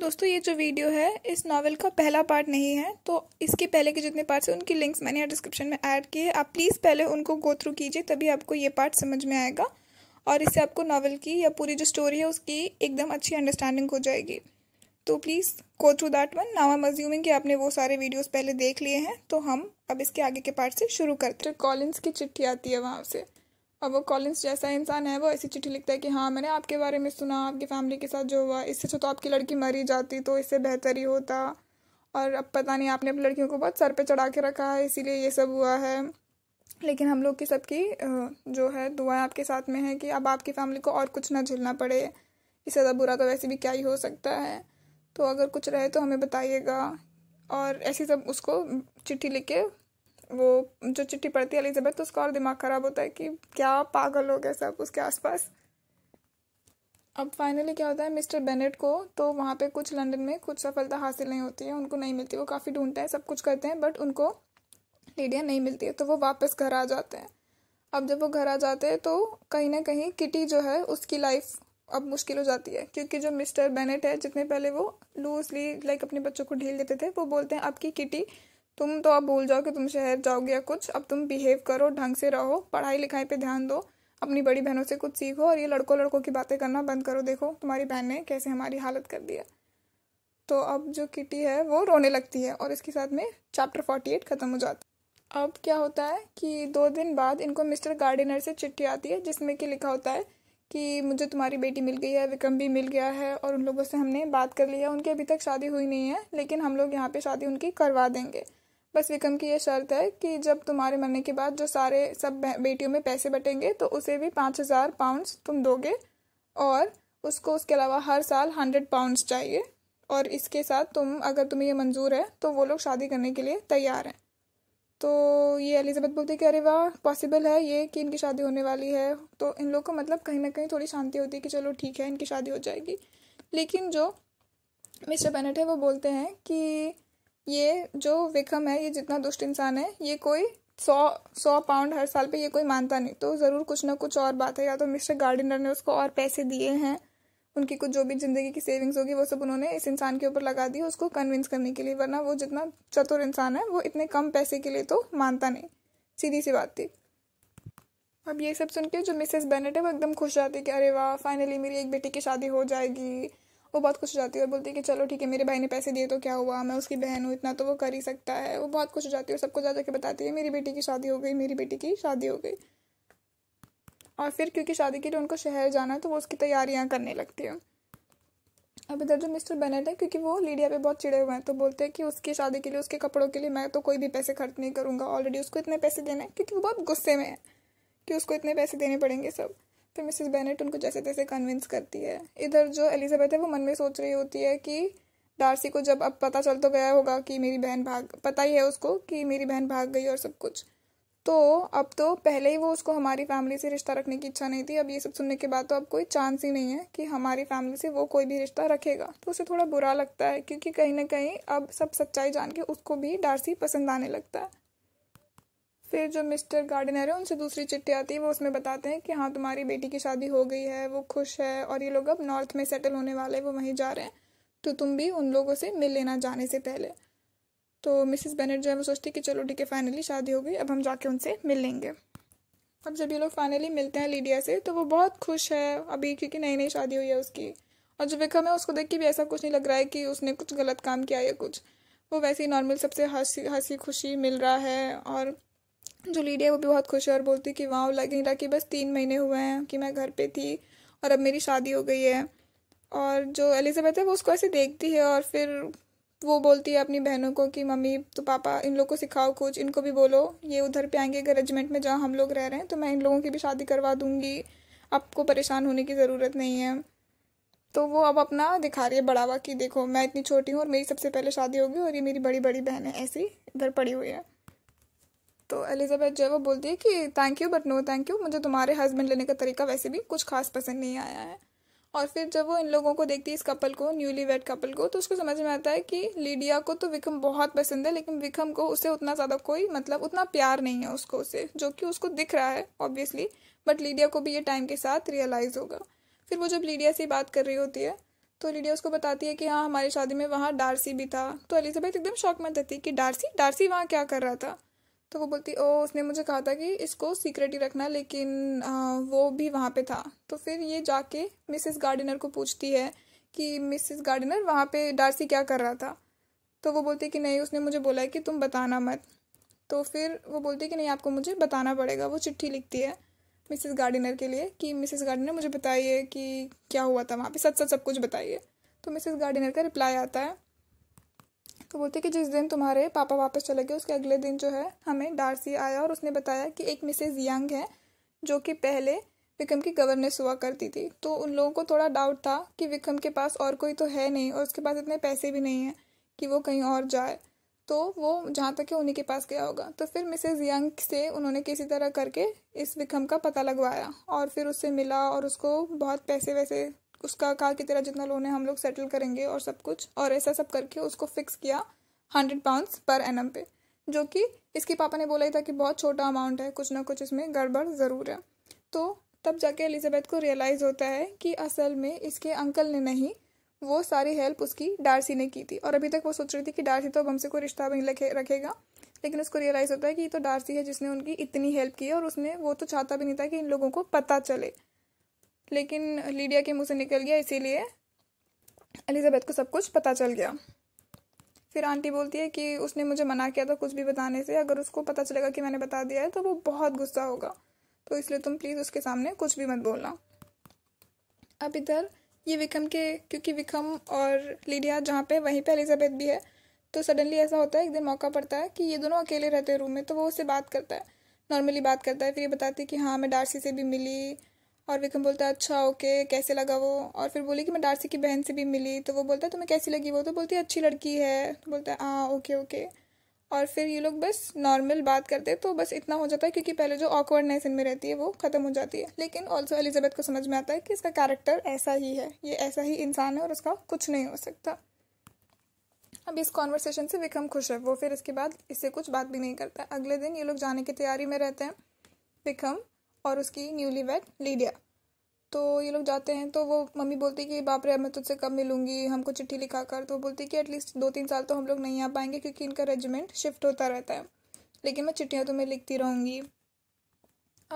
दोस्तों ये जो वीडियो है इस नावल का पहला पार्ट नहीं है तो इसके पहले के जितने पार्ट्स हैं उनकी लिंक्स मैंने यहाँ डिस्क्रिप्शन में ऐड किए आप प्लीज़ पहले उनको गो थ्रू कीजिए तभी आपको ये पार्ट समझ में आएगा और इससे आपको नावल की या पूरी जो स्टोरी है उसकी एकदम अच्छी अंडरस्टैंडिंग हो जाएगी तो please go through that one now am assuming कि आपने वो सारे वीडियोज़ पहले देख लिए हैं तो हम अब इसके आगे के पार्ट से शुरू करते हैं कॉलिंस की चिट्ठी आती है वहाँ से और वो कॉलिंस जैसा इंसान है वो ऐसी चिट्ठी लिखता है कि हाँ मैंने आपके बारे में सुना आपकी फैमिली के साथ जो हुआ इससे तो, तो आपकी लड़की मरी जाती तो इससे बेहतर ही होता और अब पता नहीं आपने अपनी लड़कियों को बहुत सर पे चढ़ा के रखा है इसीलिए ये सब हुआ है लेकिन हम लोग की सबकी जो है दुआएं आपके साथ में है कि अब आपकी फैमिली को और कुछ ना झेलना पड़े इससे ज़्यादा बुरा तो वैसे भी क्या ही हो सकता है तो अगर कुछ रहे तो हमें बताइएगा और ऐसी सब उसको चिट्ठी लिख के वो जो चिट्ठी पढ़ती है एलिजाबेथ तो उसका और दिमाग ख़राब होता है कि क्या पागल हो गया सब उसके आसपास अब फाइनली क्या होता है मिस्टर बेनेट को तो वहाँ पे कुछ लंदन में कुछ सफलता हासिल नहीं होती है उनको नहीं मिलती वो काफ़ी ढूंढते हैं सब कुछ करते हैं बट उनको लीडिया नहीं मिलती है तो वो वापस घर आ जाते हैं अब जब वो घर आ जाते हैं तो कहीं ना कहीं किटी जो है उसकी लाइफ अब मुश्किल हो जाती है क्योंकि जो मिस्टर बेनेट है जितने पहले वो लूजली लाइक अपने बच्चों को ढील देते थे वो बोलते हैं अब की किटी तुम तो अब भूल जाओ कि तुम शहर जाओगे या कुछ अब तुम बिहेव करो ढंग से रहो पढ़ाई लिखाई पे ध्यान दो अपनी बड़ी बहनों से कुछ सीखो और ये लड़कों लड़कों की बातें करना बंद करो देखो तुम्हारी बहन ने कैसे हमारी हालत कर दी है तो अब जो किटी है वो रोने लगती है और इसके साथ में चैप्टर फोर्टी एट ख़त्म हो जाता है अब क्या होता है कि दो दिन बाद इनको मिस्टर गार्डनर से चिट्ठी आती है जिसमें कि लिखा होता है कि मुझे तुम्हारी बेटी मिल गई है विक्रम भी मिल गया है और उन लोगों से हमने बात कर ली है उनकी अभी तक शादी हुई नहीं है लेकिन हम लोग यहाँ पे शादी उनकी करवा देंगे बस विक्रम की यह शर्त है कि जब तुम्हारे मरने के बाद जो सारे सब बेटियों में पैसे बटेंगे तो उसे भी पाँच हज़ार पाउंड्स तुम दोगे और उसको उसके अलावा हर साल हंड्रेड पाउंड्स चाहिए और इसके साथ तुम अगर तुम्हें ये मंजूर है तो वो लोग शादी करने के लिए तैयार हैं तो ये एलिजाबेथ बोलती है कि अरे वाह पॉसिबल है ये कि इनकी शादी होने वाली है तो इन लोग को मतलब कहीं ना कहीं थोड़ी शांति होती है कि चलो ठीक है इनकी शादी हो जाएगी लेकिन जो मिस्टर बेनेट है वो बोलते हैं कि ये जो विक्रम है ये जितना दुष्ट इंसान है ये कोई सौ सौ पाउंड हर साल पे ये कोई मानता नहीं तो ज़रूर कुछ ना कुछ और बात है या तो मिस्टर गार्डनर ने उसको और पैसे दिए हैं उनकी कुछ जो भी ज़िंदगी की सेविंग्स होगी वो सब उन्होंने इस इंसान के ऊपर लगा दी उसको कन्विंस करने के लिए वरना वो जितना चतुर इंसान है वो इतने कम पैसे के लिए तो मानता नहीं सीधी सी बात थी अब ये सब सुन के जो मिसेस बेनेट है वो एकदम खुश जाती है कि अरे वाह फाइनली मेरी एक बेटी की शादी हो जाएगी वो बहुत खुश हो जाती है और बोलती है कि चलो ठीक है मेरे भाई ने पैसे दिए तो क्या हुआ मैं उसकी बहन हूँ इतना तो वो कर ही सकता है वो बहुत खुश हो जाती है और सबको जा के बताती है मेरी बेटी की शादी हो गई मेरी बेटी की शादी हो गई और फिर क्योंकि शादी के लिए उनको शहर जाना है तो वो उसकी तैयारियाँ करने लगती है अब इधर जो मिस्टर बेनेट है क्योंकि वो लीडिया पे बहुत चिड़े हुए हैं तो बोलते हैं कि उसकी शादी के लिए उसके कपड़ों के लिए मैं तो कोई भी पैसे खर्च नहीं करूँगा ऑलरेडी उसको इतने पैसे देने हैं क्योंकि वो बहुत गुस्से में है कि उसको इतने पैसे देने पड़ेंगे सब फिर तो मिसेस बेनेट उनको जैसे तैसे कन्विंस करती है इधर जो एलिजाबेथ है वो मन में सोच रही होती है कि डार्सी को जब अब पता चल तो गया होगा कि मेरी बहन भाग पता ही है उसको कि मेरी बहन भाग गई और सब कुछ तो अब तो पहले ही वो उसको हमारी फैमिली से रिश्ता रखने की इच्छा नहीं थी अब ये सब सुनने के बाद तो अब कोई चांस ही नहीं है कि हमारी फैमिली से वो कोई भी रिश्ता रखेगा तो उसे थोड़ा बुरा लगता है क्योंकि कहीं ना कहीं अब सब सच्चाई जान के उसको भी डार्सी पसंद आने लगता है फिर जो मिस्टर गार्डनर है उनसे दूसरी चिट्ठी आती है वो उसमें बताते हैं कि हाँ तुम्हारी बेटी की शादी हो गई है वो खुश है और ये लोग अब नॉर्थ में सेटल होने वाले हैं वो वहीं जा रहे हैं तो तुम भी उन लोगों से मिल लेना जाने से पहले तो मिसिस बेनेट जो है वो सोचती कि चलो ठीक है फाइनली शादी हो गई अब हम जाके उनसे मिल लेंगे अब जब ये लोग फाइनली मिलते हैं लीडिया से तो वो बहुत खुश है अभी क्योंकि नई नई शादी हुई है उसकी और जो विकम है उसको देख के भी ऐसा कुछ नहीं लग रहा है कि उसने कुछ गलत काम किया या कुछ वो वैसे ही नॉर्मल सबसे हंसी हंसी खुशी मिल रहा है और जो लीडी है वो भी बहुत खुश है और बोलती कि वहाँ लग नहीं रहा कि बस तीन महीने हुए हैं कि मैं घर पे थी और अब मेरी शादी हो गई है और जो एलिजाबेथ है वो उसको ऐसे देखती है और फिर वो बोलती है अपनी बहनों को कि मम्मी तो पापा इन लोग को सिखाओ कुछ इनको भी बोलो ये उधर पे आएंगे रेजिमेंट में जहाँ हम लोग रह रहे हैं तो मैं इन लोगों की भी शादी करवा दूँगी आपको परेशान होने की ज़रूरत नहीं है तो वो अब अपना दिखा रही है बढ़ावा कि देखो मैं इतनी छोटी हूँ और मेरी सबसे पहले शादी होगी और ये मेरी बड़ी बड़ी बहन है ऐसी इधर पड़ी हुई है तो एलिजाबेथ जो है वो बोलती है कि thank you but no thank you मुझे तुम्हारे हस्बैंड लेने का तरीका वैसे भी कुछ खास पसंद नहीं आया है और फिर जब वो इन लोगों को देखती है इस कपल को न्यूली वेड कपल को तो उसको समझ में आता है कि लीडिया को तो विक्रम बहुत पसंद है लेकिन विक्रम को उसे उतना ज़्यादा कोई मतलब उतना प्यार नहीं है उसको उसे जो कि उसको दिख रहा है ऑब्वियसली बट लीडिया को भी ये टाइम के साथ रियलाइज़ होगा फिर वो जब लीडिया से बात कर रही होती है तो लीडिया उसको बताती है कि हाँ हमारी शादी में वहाँ डारसी भी था तो एलिजाबेथ एकदम शौक में रहती कि डारसी डारसी वहाँ क्या कर रहा था तो वो बोलती ओ उसने मुझे कहा था कि इसको सीक्रेट ही रखना लेकिन आ, वो भी वहाँ पे था तो फिर ये जाके मिसिस गार्डिनर को पूछती है कि मिसिस गार्डिनर वहाँ पे डार्सी क्या कर रहा था तो वो बोलती कि नहीं उसने मुझे बोला है कि तुम बताना मत तो फिर वो बोलती कि नहीं आपको मुझे बताना पड़ेगा वो चिट्ठी लिखती है मिसिस गार्डिनर के लिए कि मिसिस गार्डिनर मुझे बताइए कि क्या हुआ था वहाँ पे सच सच सब कुछ बताइए तो मिसिस गार्डिनर का रिप्लाई आता है तो बोलती है कि जिस दिन तुम्हारे पापा वापस चले गए उसके अगले दिन जो है हमें डार्सी आया और उसने बताया कि एक मिसेज यंग है जो कि पहले विक्रम की गवर्नेंस हुआ करती थी तो उन लोगों को थोड़ा डाउट था कि विक्रम के पास और कोई तो है नहीं और उसके पास इतने पैसे भी नहीं हैं कि वो कहीं और जाए तो वो जहाँ तक है उन्हीं के पास गया होगा तो फिर मिसेज यंग से उन्होंने किसी तरह करके इस विक्रम का पता लगवाया और फिर उससे मिला और उसको बहुत पैसे वैसे उसका कहा कि तेरा जितना लोन है हम लोग सेटल करेंगे और सब कुछ और ऐसा सब करके उसको फिक्स किया हंड्रेड पाउंड्स पर एन पे जो कि इसके पापा ने बोला ही था कि बहुत छोटा अमाउंट है कुछ ना कुछ इसमें गड़बड़ ज़रूर है तो तब जाके एलिजाबेथ को रियलाइज़ होता है कि असल में इसके अंकल ने नहीं वो सारी हेल्प उसकी डारसी ने की थी और अभी तक वो सोच रही थी कि डारसी तो अब हमसे कोई रिश्ता भी नहीं रखेगा लेकिन उसको रियलाइज़ होता है कि ये तो डारसी है जिसने उनकी इतनी हेल्प की है और उसने वो तो चाहता भी नहीं था कि इन लोगों को पता चले लेकिन लीडिया के मुंह से निकल गया इसीलिए एलिजाबेथ को सब कुछ पता चल गया फिर आंटी बोलती है कि उसने मुझे मना किया था कुछ भी बताने से अगर उसको पता चलेगा कि मैंने बता दिया है तो वो बहुत गुस्सा होगा तो इसलिए तुम प्लीज़ उसके सामने कुछ भी मत बोलना अब इधर ये विकम के क्योंकि विकम और लीडिया जहाँ पे वहीं पे एलिजाबेथ भी है तो सडनली ऐसा होता है एक दिन मौका पड़ता है कि ये दोनों अकेले रहते हैं रूम में तो वो उससे बात करता है नॉर्मली बात करता है फिर ये बताती है कि हाँ मैं डार्सी से भी मिली और विक्रम बोलता है अच्छा ओके कैसे लगा वो और फिर बोली कि मैं डार्सी की बहन से भी मिली तो वो बोलता है तुम्हें कैसी लगी वो तो बोलती है अच्छी लड़की है तो बोलता है हाँ ओके ओके और फिर ये लोग बस नॉर्मल बात करते तो बस इतना हो जाता है क्योंकि पहले जो ऑकवर्डनेस इनमें रहती है वो खत्म हो जाती है लेकिन ऑल्सो एलिजाबेथ को समझ में आता है कि इसका कैरेक्टर ऐसा ही है ये ऐसा ही इंसान है और उसका कुछ नहीं हो सकता अब इस कॉन्वर्सेशन से विक्रम खुश है वो फिर इसके बाद इससे कुछ बात भी नहीं करता अगले दिन ये लोग जाने की तैयारी में रहते हैं विक्रम और उसकी न्यूली वेड लीडिया तो ये लोग जाते हैं तो वो मम्मी बोलती है कि बाप रे मैं तुझसे कब मिलूंगी हमको चिट्ठी लिखा कर तो बोलती है कि एटलीस्ट दो तीन साल तो हम लोग नहीं आ पाएंगे क्योंकि इनका रेजिमेंट शिफ्ट होता रहता है लेकिन मैं चिट्ठियाँ तुम्हें लिखती रहूँगी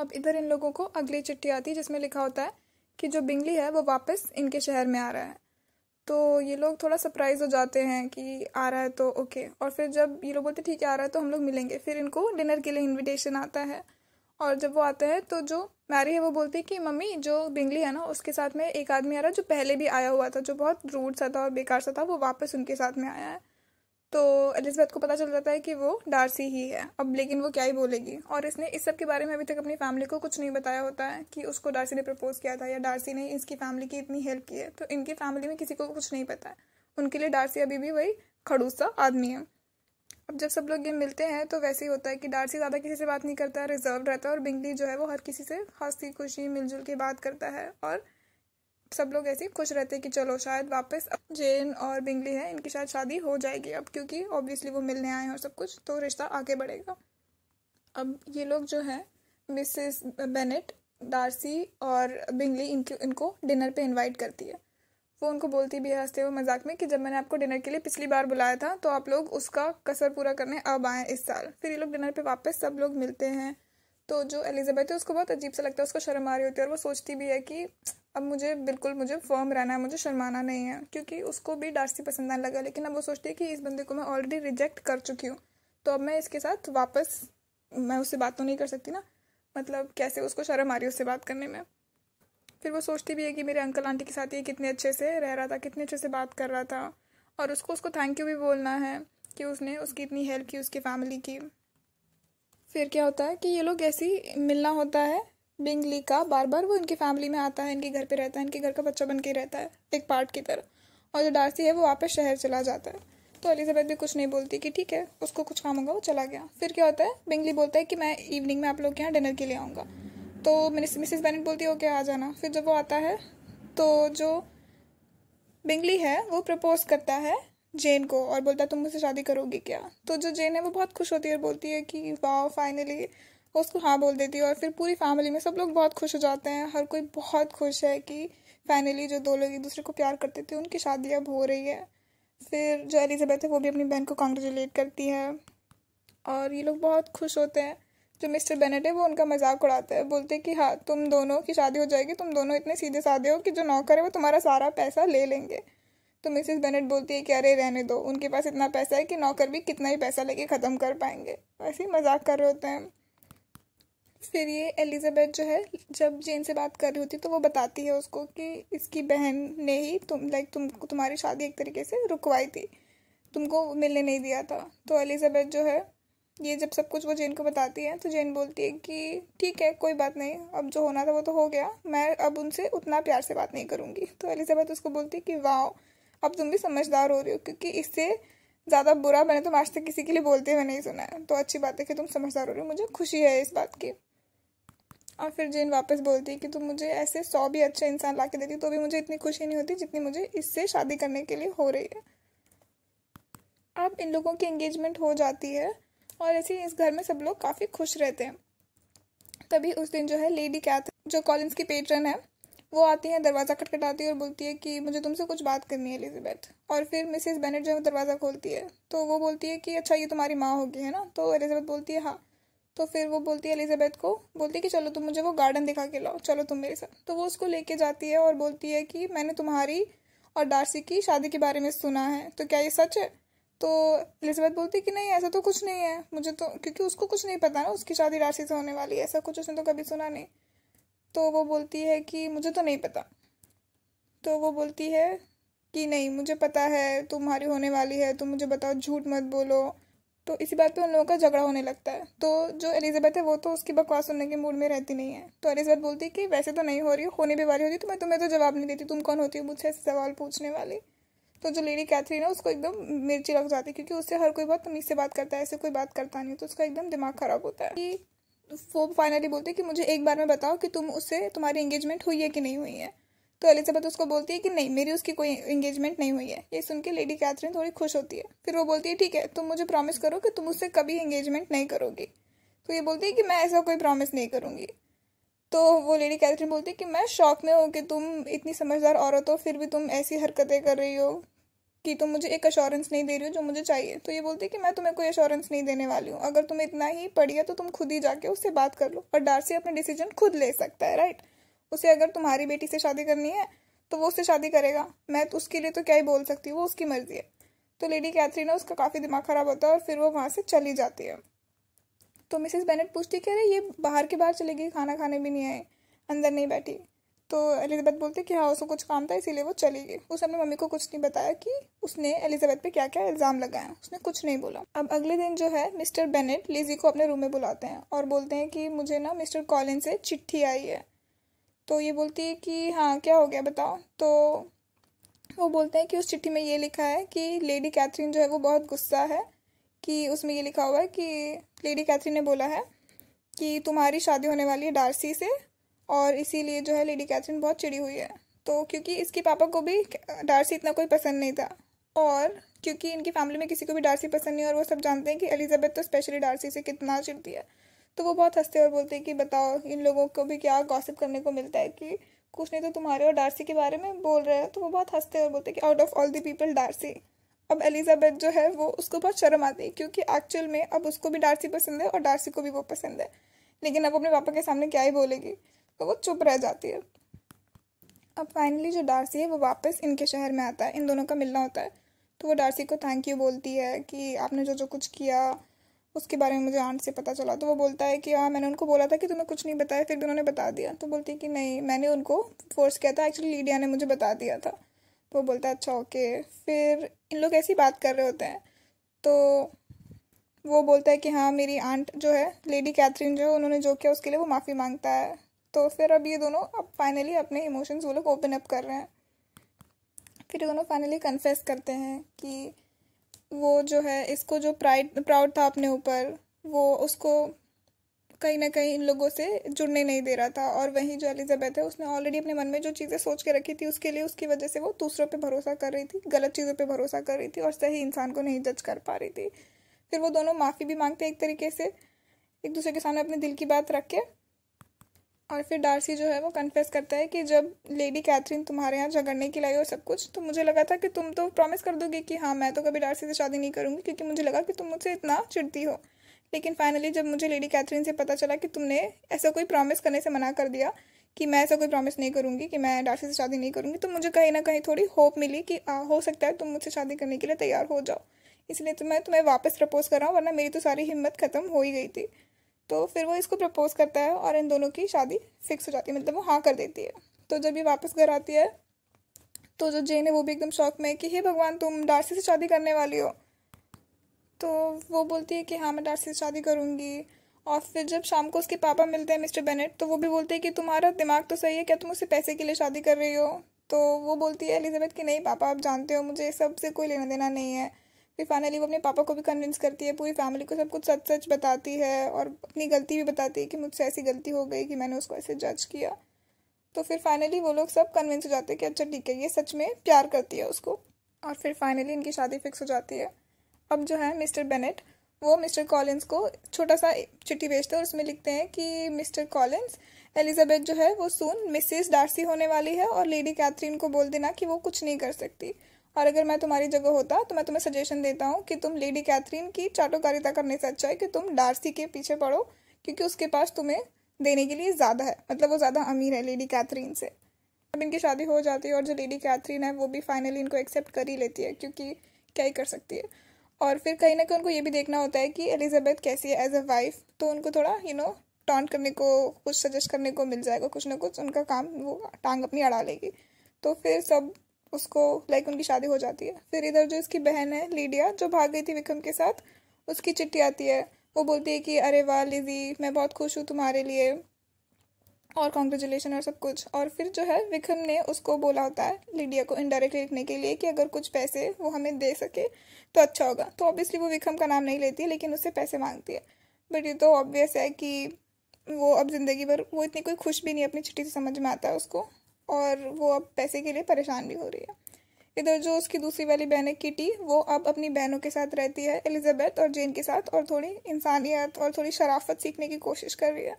अब इधर इन लोगों को अगली चिट्ठी आती है जिसमें लिखा होता है कि जो बिंगली है वो वापस इनके शहर में आ रहा है तो ये लोग थोड़ा सरप्राइज हो जाते हैं कि आ रहा है तो ओके और फिर जब ये लोग बोलते ठीक है आ रहा है तो हम लोग मिलेंगे फिर इनको डिनर के लिए इन्विटेशन आता है और जब वो आता है तो जो मैरी है वो बोलती है कि मम्मी जो बिंगली है ना उसके साथ में एक आदमी आ रहा है जो पहले भी आया हुआ था जो बहुत रूड सा था और बेकार सा था वो वापस उनके साथ में आया है तो एलिजबेथ को पता चल जाता है कि वो डार्सी ही है अब लेकिन वो क्या ही बोलेगी और इसने इस सब के बारे में अभी तक अपनी फैमिली को कुछ नहीं बताया होता है कि उसको डार्सी ने प्रपोज किया था या डार्सी ने इसकी फैमिली की इतनी हेल्प की है तो इनकी फैमिली में किसी को कुछ नहीं पता है उनके लिए डार्सी अभी भी वही खड़ूसा आदमी है अब जब सब लोग ये मिलते हैं तो वैसे ही होता है कि डार्सी ज़्यादा किसी से बात नहीं करता रिजर्व रहता है और बिंगली जो है वो हर किसी से हंसी खुशी मिलजुल के बात करता है और सब लोग ऐसे खुश रहते हैं कि चलो शायद वापस अब जेन और बिंगली है इनकी शायद शादी हो जाएगी अब क्योंकि ऑब्वियसली वो मिलने आए हैं और सब कुछ तो रिश्ता आगे बढ़ेगा अब ये लोग जो हैं मिसेस बेनेट डार्सी और बिंगली इनके इनको डिनर पे इनवाइट करती है वो उनको बोलती भी है हंसते हुए मजाक में कि जब मैंने आपको डिनर के लिए पिछली बार बुलाया था तो आप लोग उसका कसर पूरा करने अब आएँ इस साल फिर ये लोग डिनर पे वापस सब लोग मिलते हैं तो जो एलिजाबेथ है उसको बहुत अजीब सा लगता है उसको शर्म आ रही होती है और वो सोचती भी है कि अब मुझे बिल्कुल मुझे फॉर्म रहना है मुझे शर्माना नहीं है क्योंकि उसको भी डार्सी पसंद आने लगा लेकिन अब वो सोचती है कि इस बंदे को मैं ऑलरेडी रिजेक्ट कर चुकी हूँ तो अब मैं इसके साथ वापस मैं उससे बात तो नहीं कर सकती ना मतलब कैसे उसको शर्म आ रही है उससे बात करने में फिर वो सोचती भी है कि मेरे अंकल आंटी के साथ ये कितने अच्छे से रह रहा था कितने अच्छे से बात कर रहा था और उसको उसको थैंक यू भी बोलना है कि उसने उसकी इतनी हेल्प की उसकी फैमिली की फिर क्या होता है कि ये लोग ऐसी मिलना होता है बिंगली का बार बार वो इनकी फैमिली में आता है इनके घर पे रहता है इनके घर का बच्चा बन के रहता है एक पार्ट की तरह और जो डार्सी है वो वापस शहर चला जाता है तो एलिजाबेथ भी कुछ नहीं बोलती कि ठीक है उसको कुछ काम होगा वो चला गया फिर क्या होता है बिंगली बोलता है कि मैं इवनिंग में आप लोग के यहाँ डिनर के लिए आऊँगा तो मिस मिसिस बेनेट बोलती है ओके आ जाना फिर जब वो आता है तो जो बिंगली है वो प्रपोज करता है जेन को और बोलता है तुम मुझसे शादी करोगी क्या तो जो जेन है वो बहुत खुश होती है और बोलती है कि वाह फाइनली वो उसको हाँ बोल देती है और फिर पूरी फैमिली में सब लोग बहुत खुश हो जाते हैं हर कोई बहुत खुश है कि फाइनली जो दो लोग एक दूसरे को प्यार करते थे उनकी शादी अब हो रही है फिर जो एलिजाबेथ है वो भी अपनी बहन को कॉन्ग्रेचुलेट करती है और ये लोग बहुत खुश होते हैं जो मिस्टर बेनेट है वो उनका मजाक उड़ाता है बोलते हैं कि हाँ तुम दोनों की शादी हो जाएगी तुम दोनों इतने सीधे साधे हो कि जो नौकर है वो तुम्हारा सारा पैसा ले लेंगे तो मिसेस बेनेट बोलती है कि अरे रहने दो उनके पास इतना पैसा है कि नौकर भी कितना ही पैसा लेके ख़त्म कर पाएंगे ऐसे ही मजाक कर रहे होते हैं फिर ये एलिजाबेथ जो है जब जेन से बात कर रही होती तो वो बताती है उसको कि इसकी बहन ने ही तुम लाइक तुम तुम्हारी शादी एक तरीके से रुकवाई थी तुमको मिलने नहीं दिया था तो एलिजाबेथ जो है ये जब सब कुछ वो जेन को बताती है तो जेन बोलती है कि ठीक है कोई बात नहीं अब जो होना था वो तो हो गया मैं अब उनसे उतना प्यार से बात नहीं करूँगी तो एलिजाबेथ उसको बोलती है कि वाह अब तुम भी समझदार हो रही हो क्योंकि इससे ज़्यादा बुरा मैंने तुम आज तक किसी के लिए बोलते हुए नहीं सुना है तो अच्छी बात है कि तुम समझदार हो रही हो मुझे खुशी है इस बात की और फिर जेन वापस बोलती है कि तुम मुझे ऐसे सौ भी अच्छे इंसान ला के देती तो भी मुझे इतनी खुशी नहीं होती जितनी मुझे इससे शादी करने के लिए हो रही है अब इन लोगों की एंगेजमेंट हो जाती है और ऐसे ही इस घर में सब लोग काफ़ी खुश रहते हैं तभी उस दिन जो है लेडी कैथ जो कॉलिन्स की पेट्रन है वो आती है दरवाज़ा खटखटाती है और बोलती है कि मुझे तुमसे कुछ बात करनी है एलिजाबेथ और फिर मिसेस बेनेट जो है दरवाज़ा खोलती है तो वो बोलती है कि अच्छा ये तुम्हारी माँ होगी है ना तो एलिजाबेथ बोलती है हाँ तो फिर वो बोलती है एलिजाबेथ को बोलती है कि चलो तुम मुझे वो गार्डन दिखा के लाओ चलो तुम मेरे साथ तो वो उसको लेके जाती है और बोलती है कि मैंने तुम्हारी और डार्सी की शादी के बारे में सुना है तो क्या ये सच है तो एलिजाबेथ बोलती कि नहीं ऐसा तो कुछ नहीं है मुझे तो क्योंकि उसको कुछ नहीं पता ना उसकी शादी राशि से होने वाली है ऐसा कुछ उसने तो कभी सुना नहीं तो वो बोलती है कि मुझे तो नहीं पता तो वो बोलती है कि नहीं मुझे पता है तुम्हारी होने वाली है तुम मुझे बताओ झूठ मत बोलो तो इसी बात पे उन लोगों का झगड़ा होने लगता है तो जो एलिजाबेथ है वो तो उसकी बकवास सुनने के मूड में रहती नहीं है तो एलिजाबेथ बोलती है कि वैसे तो नहीं हो रही होने भी वाली होती तो मैं तुम्हें तो जवाब नहीं देती तुम कौन होती हो मुझसे ऐसे सवाल पूछने वाली तो जो लेडी कैथरीन है उसको एकदम मिर्ची लग जाती है क्योंकि उससे हर कोई बहुत तमीज़ से बात करता है ऐसे कोई बात करता नहीं तो उसका एकदम दिमाग ख़राब होता है कि वो फाइनली बोलती है कि मुझे एक बार में बताओ कि तुम उससे तुम्हारी एंगेजमेंट हुई है कि नहीं हुई है तो एलिजाबेथ उसको बोलती है कि नहीं मेरी उसकी कोई एंगेजमेंट नहीं हुई है ये सुन के लेडी कैथरीन थोड़ी खुश होती है फिर वो बोलती है ठीक है तुम मुझे प्रॉमिस करो कि तुम उससे कभी एंगेजमेंट नहीं करोगी तो ये बोलती है कि मैं ऐसा कोई प्रॉमिस नहीं करूँगी तो वो लेडी कैथरीन बोलती है कि मैं शौक में हूँ कि तुम इतनी समझदार औरत हो फिर भी तुम ऐसी हरकतें कर रही हो कि तुम मुझे एक अश्योरेंस नहीं दे रही हो जो मुझे चाहिए तो ये बोलती है कि मैं तुम्हें कोई अश्योरेंस नहीं देने वाली हूँ अगर तुम्हें इतना ही पढ़ी है तो तुम खुद ही जाके उससे बात कर लो और डार्सी अपना डिसीजन खुद ले सकता है राइट उसे अगर तुम्हारी बेटी से शादी करनी है तो वो उससे शादी करेगा मैं तो उसके लिए तो क्या ही बोल सकती हूँ वो उसकी मर्जी है तो लेडी कैथरीन है उसका काफ़ी दिमाग ख़राब होता है और फिर वो वहाँ से चली जाती है तो मिसेस बेनेट पूछती कह रहे ये बाहर के बाहर चले गई खाना खाने भी नहीं आए अंदर नहीं बैठी तो एलिजाबेथ बोलती कि हाँ उसको कुछ काम था इसीलिए वो चली गई उसने अपनी मम्मी को कुछ नहीं बताया कि उसने एलिजाबेथ पे क्या क्या इल्ज़ाम लगाया उसने कुछ नहीं बोला अब अगले दिन जो है मिस्टर बेनेट लिजी को अपने रूम में बुलाते हैं और बोलते हैं कि मुझे ना मिस्टर कॉलिन से चिट्ठी आई है तो ये बोलती है कि हाँ क्या हो गया बताओ तो वो बोलते हैं कि उस चिट्ठी में ये लिखा है कि लेडी कैथरीन जो है वो बहुत गुस्सा है कि उसमें ये लिखा हुआ है कि लेडी कैथरीन ने बोला है कि तुम्हारी शादी होने वाली है डार्सी से और इसीलिए जो है लेडी कैथरीन बहुत चिड़ी हुई है तो क्योंकि इसके पापा को भी डार्सी इतना कोई पसंद नहीं था और क्योंकि इनकी फैमिली में किसी को भी डार्सी पसंद नहीं और वो सब जानते हैं कि एलिजाबेथ तो स्पेशली डार्सी से कितना चिड़ती है तो वो बहुत हंसते और बोलते हैं कि बताओ इन लोगों को भी क्या गॉसिप करने को मिलता है कि कुछ नहीं तो तुम्हारे और डार्सी के बारे में बोल रहे हैं तो वो बहुत हंसते और बोलते हैं कि out of all the people Darcy अब एलिजाबेथ जो है वो उसको बहुत शर्म आती है क्योंकि एक्चुअल में अब उसको भी डार्सी पसंद है और डार्सी को भी वो पसंद है लेकिन अब अपने पापा के सामने क्या ही बोलेगी तो वो चुप रह जाती है अब फाइनली जो डार्सी है वो वापस इनके शहर में आता है इन दोनों का मिलना होता है तो वो डार्सी को थैंक यू बोलती है कि आपने जो जो कुछ किया उसके बारे में मुझे आंट से पता चला तो वो बोलता है कि हाँ मैंने उनको बोला था कि तुम्हें कुछ नहीं बताया फिर भी उन्होंने बता दिया तो बोलती है कि नहीं मैंने उनको फोर्स किया था एक्चुअली लीडिया ने मुझे बता दिया था तो वो बोलता है अच्छा ओके फिर इन लोग ऐसी बात कर रहे होते हैं तो वो बोलता है कि हाँ मेरी आंट जो है लेडी कैथरीन जो है उन्होंने जो किया उसके लिए वो माफ़ी मांगता है तो फिर अब ये दोनों अब फाइनली अपने इमोशंस वो लोग ओपन अप कर रहे हैं फिर ये दोनों फाइनली कन्फेस करते हैं कि वो जो है इसको जो प्राइड प्राउड था अपने ऊपर वो उसको कहीं ना कहीं इन लोगों से जुड़ने नहीं दे रहा था और वहीं जो एलिजाबेथ है उसने ऑलरेडी अपने मन में जो चीज़ें सोच के रखी थी उसके लिए उसकी वजह से वो दूसरों पर भरोसा कर रही थी गलत चीज़ों पर भरोसा कर रही थी और सही इंसान को नहीं जज कर पा रही थी फिर वो दोनों माफ़ी भी मांगते एक तरीके से एक दूसरे के सामने अपने दिल की बात रख के और फिर डार्सी जो है वो कन्फेस करता है कि जब लेडी कैथरीन तुम्हारे यहाँ झगड़ने की लाई और सब कुछ तो मुझे लगा था कि तुम तो प्रॉमिस कर दोगे कि हाँ मैं तो कभी डार्सी से शादी नहीं करूँगी क्योंकि मुझे लगा कि तुम मुझसे इतना चिड़ती हो लेकिन फाइनली जब मुझे लेडी कैथरीन से पता चला कि तुमने ऐसा कोई प्रॉमिस करने से मना कर दिया कि मैं ऐसा कोई प्रॉमिस नहीं करूँगी कि मैं डार्सी से शादी नहीं करूँगी तो मुझे कहीं ना कहीं थोड़ी होप मिली कि आ, हो सकता है तुम मुझसे शादी करने के लिए तैयार हो जाओ इसलिए तो मैं तुम्हें वापस प्रपोज़ कर रहा हूँ वरना मेरी तो सारी हिम्मत ख़त्म हो ही गई थी तो फिर वो इसको प्रपोज़ करता है और इन दोनों की शादी फिक्स हो जाती है मतलब वो हाँ कर देती है तो जब ये वापस घर आती है तो जो जेन है वो भी एकदम शौक में है कि हे भगवान तुम डार्सी से शादी करने वाली हो तो वो बोलती है कि हाँ मैं डार्सी से शादी करूँगी और फिर जब शाम को उसके पापा मिलते हैं मिस्टर बेनेट तो वो भी बोलते हैं कि तुम्हारा दिमाग तो सही है क्या तुम उससे पैसे के लिए शादी कर रही हो तो वो बोलती है एलिजाबेथ कि नहीं पापा आप जानते हो मुझे सबसे कोई लेना देना नहीं है फिर फाइनली वो अपने पापा को भी कन्विंस करती है पूरी फैमिली को सब कुछ सच सच बताती है और अपनी गलती भी बताती है कि मुझसे ऐसी गलती हो गई कि मैंने उसको ऐसे जज किया तो फिर फाइनली वो लोग सब कन्विंस हो जाते हैं कि अच्छा ठीक है ये सच में प्यार करती है उसको और फिर फाइनली इनकी शादी फिक्स हो जाती है अब जो है मिस्टर बेनेट वो मिस्टर कॉलिन्स को छोटा सा चिट्ठी भेजते हैं और उसमें लिखते हैं कि मिस्टर कॉलिन्स एलिजाबेथ जो है वो सून मिसेस डार्सी होने वाली है और लेडी कैथरीन को बोल देना कि वो कुछ नहीं कर सकती और अगर मैं तुम्हारी जगह होता तो मैं तुम्हें सजेशन देता हूँ कि तुम लेडी कैथरीन की चाटोकारिता करने से अच्छा है कि तुम डार्सी के पीछे पड़ो क्योंकि उसके पास तुम्हें देने के लिए ज़्यादा है मतलब वो ज़्यादा अमीर है लेडी कैथरीन से अब इनकी शादी हो जाती है और जो लेडी कैथरीन है वो भी फाइनली इनको एक्सेप्ट कर ही लेती है क्योंकि क्या ही कर सकती है और फिर कहीं ना कहीं उनको ये भी देखना होता है कि एलिजाबेथ कैसी है एज अ वाइफ तो उनको थोड़ा यू नो टॉन्ट करने को कुछ सजेस्ट करने को मिल जाएगा कुछ ना कुछ उनका काम वो टांग अपनी अड़ा लेगी तो फिर सब उसको लाइक उनकी शादी हो जाती है फिर इधर जो इसकी बहन है लीडिया जो भाग गई थी विक्रम के साथ उसकी चिट्ठी आती है वो बोलती है कि अरे वाह लिजी मैं बहुत खुश हूँ तुम्हारे लिए और कॉन्ग्रेचुलेशन और सब कुछ और फिर जो है विक्रम ने उसको बोला होता है लिडिया को इनडायरेक्टली लिखने के लिए कि अगर कुछ पैसे वो हमें दे सके तो अच्छा होगा तो ऑब्वियसली वो विक्रम का नाम नहीं लेती है लेकिन उससे पैसे मांगती है बट ये तो ऑब्वियस है कि वो अब ज़िंदगी भर वो इतनी कोई खुश भी नहीं अपनी छुट्टी से समझ में आता है उसको और वो अब पैसे के लिए परेशान भी हो रही है इधर जो उसकी दूसरी वाली बहन है किटी वो अब अपनी बहनों के साथ रहती है एलिजाबेथ और जेन के साथ और थोड़ी इंसानियत और थोड़ी शराफत सीखने की कोशिश कर रही है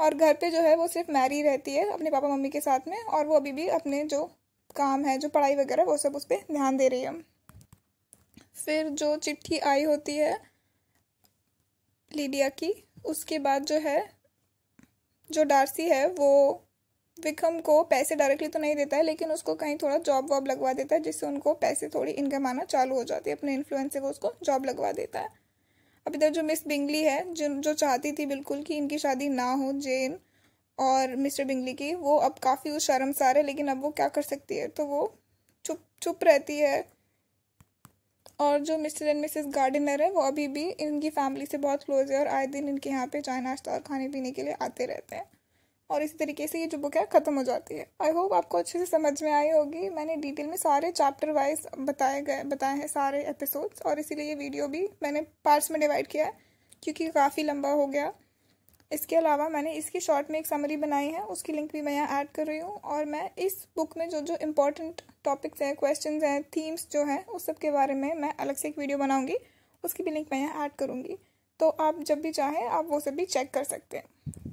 और घर पे जो है वो सिर्फ मैरी रहती है अपने पापा मम्मी के साथ में और वो अभी भी अपने जो काम है जो पढ़ाई वगैरह वो सब उस पर ध्यान दे रही है फिर जो चिट्ठी आई होती है लीडिया की उसके बाद जो है जो डार्सी है वो विकम को पैसे डायरेक्टली तो नहीं देता है लेकिन उसको कहीं थोड़ा जॉब वॉब लगवा देता है जिससे उनको पैसे थोड़ी इनकम आना चालू हो जाती है अपने इन्फ्लुएंस से वो उसको जॉब लगवा देता है अब इधर जो मिस बिंगली है जिन जो चाहती थी बिल्कुल कि इनकी शादी ना हो जेन और मिस्टर बिंगली की वो अब काफ़ी उस शर्मसार है लेकिन अब वो क्या कर सकती है तो वो चुप चुप रहती है और जो मिस्टर एंड मिसेस गार्डनर है वो अभी भी इनकी फैमिली से बहुत क्लोज है और आए दिन इनके यहाँ पे चाय नाश्ता और खाने पीने के लिए आते रहते हैं और इसी तरीके से ये जो बुक है ख़त्म हो जाती है आई होप आपको अच्छे से समझ में आई होगी मैंने डिटेल में सारे चैप्टर वाइज बताए गए बताए हैं सारे एपिसोड्स और इसीलिए ये वीडियो भी मैंने पार्ट्स में डिवाइड किया है क्योंकि काफ़ी लंबा हो गया इसके अलावा मैंने इसकी शॉर्ट में एक समरी बनाई है उसकी लिंक भी मैं यहाँ ऐड कर रही हूँ और मैं इस बुक में जो जो इम्पोर्टेंट टॉपिक्स हैं क्वेश्चन हैं थीम्स जो हैं उस सब के बारे में मैं अलग से एक वीडियो बनाऊँगी उसकी भी लिंक मैं यहाँ ऐड करूँगी तो आप जब भी चाहें आप वो सब भी चेक कर सकते हैं